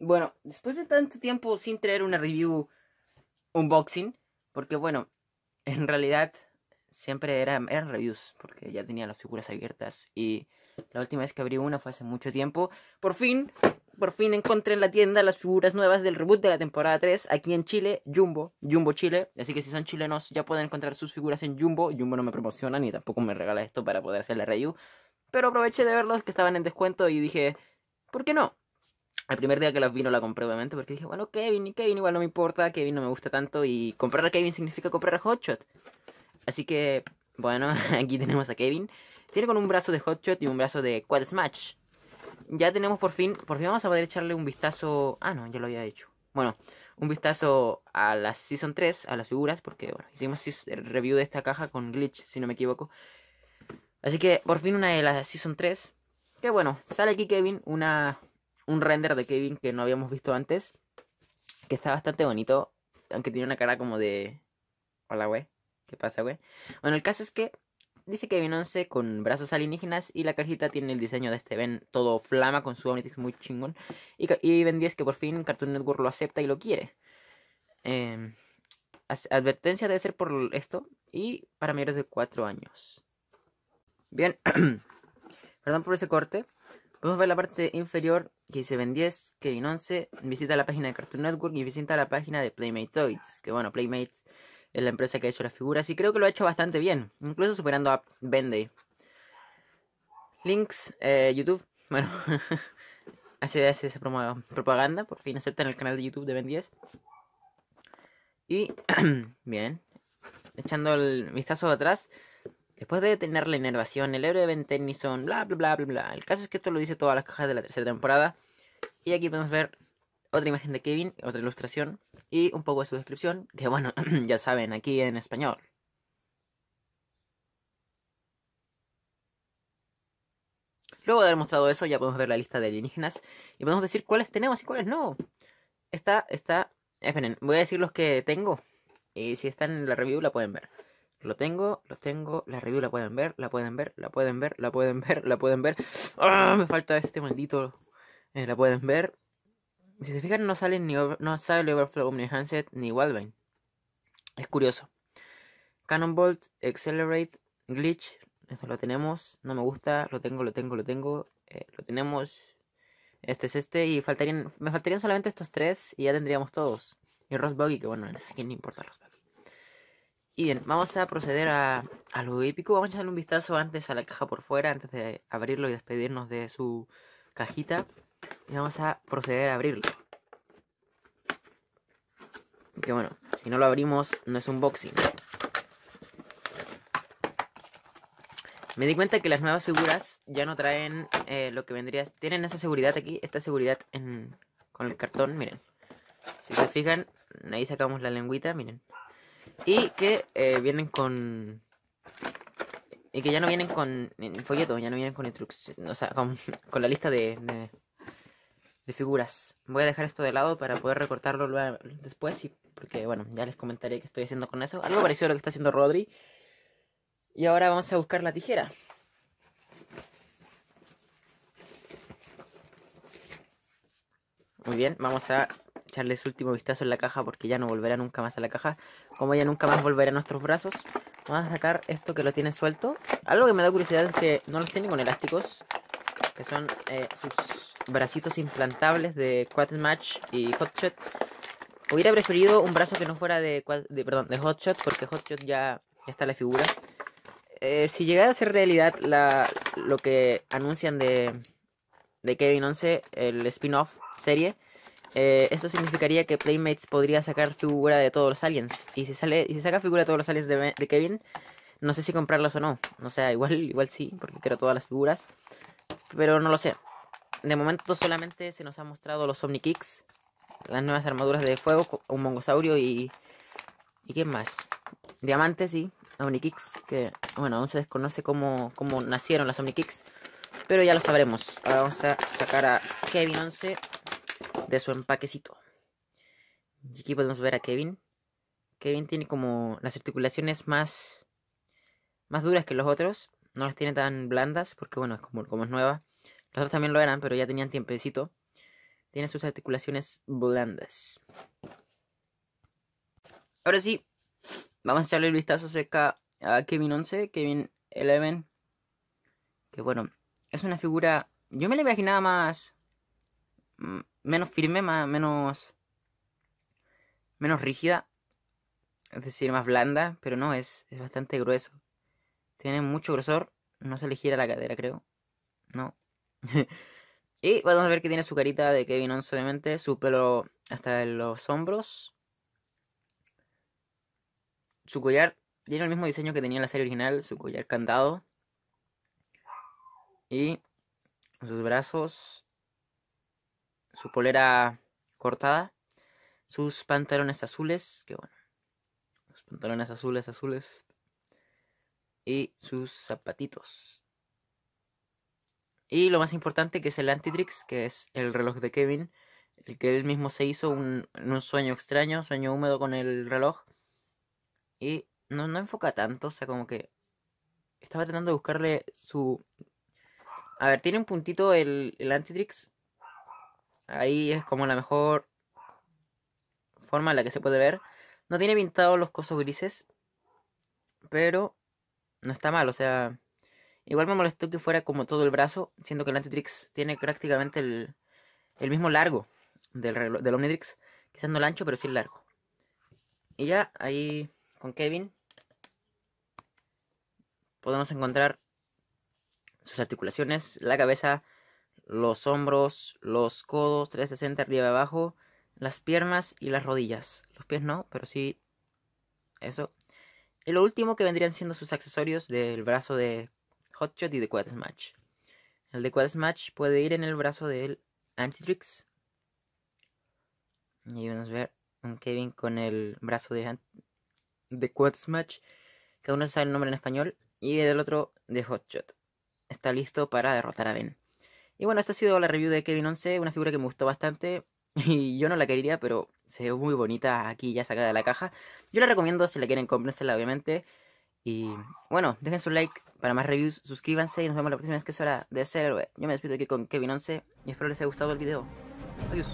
Bueno, después de tanto tiempo sin traer una review unboxing, porque bueno, en realidad siempre era, eran reviews, porque ya tenía las figuras abiertas y la última vez que abrí una fue hace mucho tiempo. Por fin, por fin encontré en la tienda las figuras nuevas del reboot de la temporada 3 aquí en Chile, Jumbo, Jumbo Chile. Así que si son chilenos ya pueden encontrar sus figuras en Jumbo. Jumbo no me promociona ni tampoco me regala esto para poder hacer la review. Pero aproveché de verlos que estaban en descuento y dije, ¿por qué no? El primer día que las vino la compré, obviamente, porque dije, bueno, Kevin, y Kevin igual no me importa, Kevin no me gusta tanto y comprar a Kevin significa comprar a Hotshot. Así que, bueno, aquí tenemos a Kevin. Tiene con un brazo de Hotshot y un brazo de Quad Smash. Ya tenemos por fin, por fin vamos a poder echarle un vistazo... Ah, no, ya lo había hecho. Bueno, un vistazo a la Season 3, a las figuras, porque, bueno, hicimos el eh, review de esta caja con Glitch, si no me equivoco. Así que, por fin una de las Season 3. Que bueno, sale aquí Kevin, una un render de Kevin que no habíamos visto antes. Que está bastante bonito. Aunque tiene una cara como de. Hola, güey. ¿Qué pasa, güey? Bueno, el caso es que dice Kevin 11 con brazos alienígenas y la cajita tiene el diseño de este Ben todo flama con su es muy chingón. Y, y Ben 10 que por fin Cartoon Network lo acepta y lo quiere. Em, advertencia debe ser por esto y para mayores de 4 años. Bien. Perdón por ese corte. Podemos ver la parte inferior que dice Ben 10, Kevin 11. Visita la página de Cartoon Network y visita la página de Playmate Toys. Que bueno, Playmate es la empresa que ha hecho las figuras y creo que lo ha hecho bastante bien. Incluso superando a Ben Links, eh, YouTube. Bueno, hace, hace esa propaganda. Por fin aceptan el canal de YouTube de Ben 10. Y, bien, echando el vistazo de atrás, Después de tener la inervación, el héroe de Ben Tennyson, bla, bla, bla, bla, bla. El caso es que esto lo dice todas las cajas de la tercera temporada. Y aquí podemos ver otra imagen de Kevin, otra ilustración y un poco de su descripción, que bueno, ya saben, aquí en español. Luego de haber mostrado eso, ya podemos ver la lista de alienígenas y podemos decir cuáles tenemos y cuáles no. Esta, esta, esperen, voy a decir los que tengo. Y si están en la review la pueden ver. Lo tengo, lo tengo, la review la pueden ver, la pueden ver, la pueden ver, la pueden ver, la pueden ver. ¡Ah! Me falta este maldito. Eh, la pueden ver. Si se fijan, no sale ni no sale Overflow, ni Handset, ni Es curioso. Cannonbolt, Accelerate, Glitch. Esto lo tenemos. No me gusta. Lo tengo, lo tengo, lo tengo. Eh, lo tenemos. Este es este. Y faltarían, me faltarían solamente estos tres. Y ya tendríamos todos. Y y que bueno, a quién le importa Buggy. Y bien, vamos a proceder a, a lo épico. Vamos a echarle un vistazo antes a la caja por fuera, antes de abrirlo y despedirnos de su cajita. Y vamos a proceder a abrirlo. Que bueno, si no lo abrimos, no es un boxing. Me di cuenta que las nuevas figuras ya no traen eh, lo que vendría. Tienen esa seguridad aquí, esta seguridad con el cartón, miren. Si se fijan, ahí sacamos la lengüita, miren. Y que eh, vienen con. Y que ya no vienen con folleto, ya no vienen con instrucciones. O sea, con, con la lista de, de, figuras. Voy a dejar esto de lado para poder recortarlo después. Y, porque, bueno, ya les comentaré qué estoy haciendo con eso. Algo parecido a lo que está haciendo Rodri. Y ahora vamos a buscar la tijera. Muy bien, vamos a echarle su último vistazo en la caja porque ya no volverá nunca más a la caja. Como ya nunca más volverá a nuestros brazos, vamos a sacar esto que lo tiene suelto. Algo que me da curiosidad es que no los tiene con elásticos, que son eh, sus bracitos implantables de Quad Match y Hotshot. Hubiera preferido un brazo que no fuera de, de perdón, de Hotshot porque Hotshot ya, ya está la figura. Eh, si llegara a ser realidad la, lo que anuncian de, de Kevin 11, el spin-off serie, eh, eso esto significaría que Playmates podría sacar figura de todos los aliens. Y si sale, y si saca figura de todos los aliens de, Kevin, no sé si comprarlos o no. O sea, igual, igual sí, porque quiero todas las figuras. Pero no lo sé. De momento solamente se nos ha mostrado los Omni-Kicks las nuevas armaduras de fuego, un mongosaurio y. ¿Y quién más? Diamantes y Omnikicks, que bueno, aún se desconoce cómo, cómo nacieron las Omnikicks. Pero ya lo sabremos. Ahora vamos a sacar a Kevin 11 de su empaquecito. Y aquí podemos ver a Kevin. Kevin tiene como las articulaciones más, más duras que los otros. No las tiene tan blandas porque, bueno, es como, es nueva. Los otros también lo eran, pero ya tenían tiempecito. Tiene sus articulaciones blandas. Ahora sí, vamos a echarle un vistazo cerca a Kevin 11, Kevin 11. Que bueno, es una figura... Yo me la imaginaba más... Mm, menos firme, más, menos, menos rígida, es decir, más blanda, pero no, es, es bastante grueso. Tiene mucho grosor, no se le gira la cadera, creo. No. y vamos a ver que tiene su carita de Kevin Owens, obviamente, su pelo hasta los hombros. Su collar tiene el mismo diseño que tenía en la serie original, su collar candado. Y sus brazos su polera cortada, sus pantalones azules, que bueno, sus pantalones azules, azules, y sus zapatitos. Y lo más importante que es el Antitrix, que es el reloj de Kevin, el que él mismo se hizo un, un sueño extraño, sueño húmedo con el reloj. Y no, enfoca tanto, o sea, como que estaba tratando de buscarle su... A ver, tiene un puntito el, el Antitrix Ahí es como la mejor forma en la que se puede ver. No tiene pintado los cosos grises. Pero no está mal, o sea. Igual me molestó que fuera como todo el brazo, siendo que el Antitrix tiene prácticamente el, mismo largo del, del Omnitrix. Quizás no el ancho, pero sí el largo. Y ya ahí con Kevin podemos encontrar sus articulaciones, la cabeza, los hombros, los codos, 360 arriba abajo, las piernas y las rodillas. Los pies no, pero sí eso. Y lo último que vendrían siendo sus accesorios del brazo de Hotshot y de Quad Smash. El de Quad Smash puede ir en el brazo del Antitrix. Y vamos a ver un Kevin con el brazo de, de Quad Smash, que aún no sabe el nombre en español, y del otro de Hotshot. Está listo para derrotar a Ben. Y bueno, esta ha sido la review de Kevin 11, una figura que me gustó bastante. Y yo no la quería, pero se ve muy bonita aquí ya sacada de la caja. Yo la recomiendo, si la quieren, cómprensela, obviamente. Y bueno, dejen su like para más reviews, suscríbanse y nos vemos la próxima vez que es hora de ser Yo me despido aquí con Kevin11 y espero les haya gustado el video. Adiós.